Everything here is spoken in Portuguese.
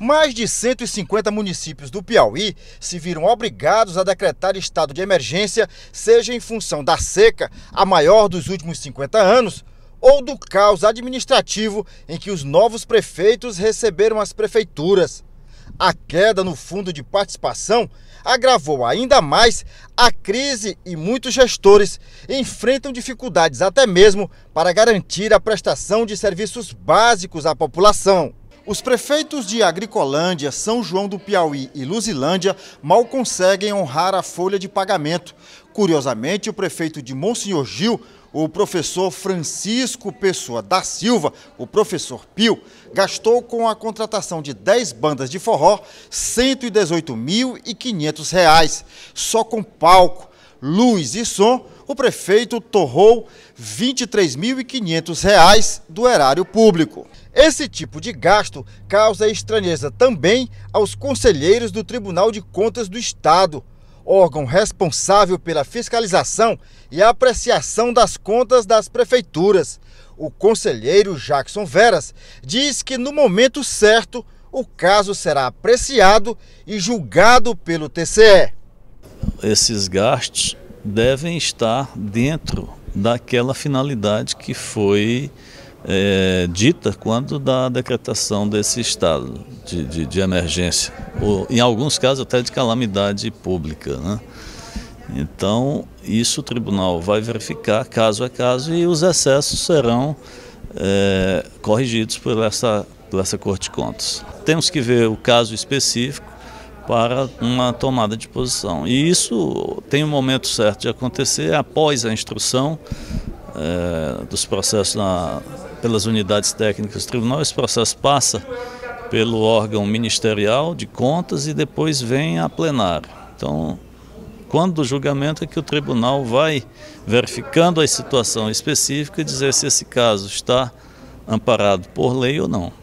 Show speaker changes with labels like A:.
A: mais de 150 municípios do Piauí se viram obrigados a decretar estado de emergência, seja em função da seca, a maior dos últimos 50 anos, ou do caos administrativo em que os novos prefeitos receberam as prefeituras. A queda no fundo de participação agravou ainda mais a crise e muitos gestores enfrentam dificuldades até mesmo para garantir a prestação de serviços básicos à população. Os prefeitos de Agricolândia, São João do Piauí e Luzilândia mal conseguem honrar a folha de pagamento. Curiosamente, o prefeito de Monsenhor Gil, o professor Francisco Pessoa da Silva, o professor Pio, gastou com a contratação de 10 bandas de forró R$ 118.500. Só com palco, luz e som, o prefeito torrou R$ 23.500 do erário público. Esse tipo de gasto causa estranheza também aos conselheiros do Tribunal de Contas do Estado, órgão responsável pela fiscalização e apreciação das contas das prefeituras. O conselheiro Jackson Veras diz que no momento certo o caso será apreciado e julgado pelo TCE.
B: Esses gastos devem estar dentro daquela finalidade que foi é, dita quando da decretação desse estado de, de, de, emergência, ou em alguns casos até de calamidade pública. Né? Então, isso o tribunal vai verificar caso a caso e os excessos serão é, corrigidos por essa, por essa Corte de Contas. Temos que ver o caso específico para uma tomada de posição. E isso tem um momento certo de acontecer após a instrução é, dos processos na, pelas unidades técnicas do tribunal, esse processo passa pelo órgão ministerial de contas e depois vem a plenário. Então, quando do julgamento é que o tribunal vai verificando a situação específica e dizer se esse caso está amparado por lei ou não.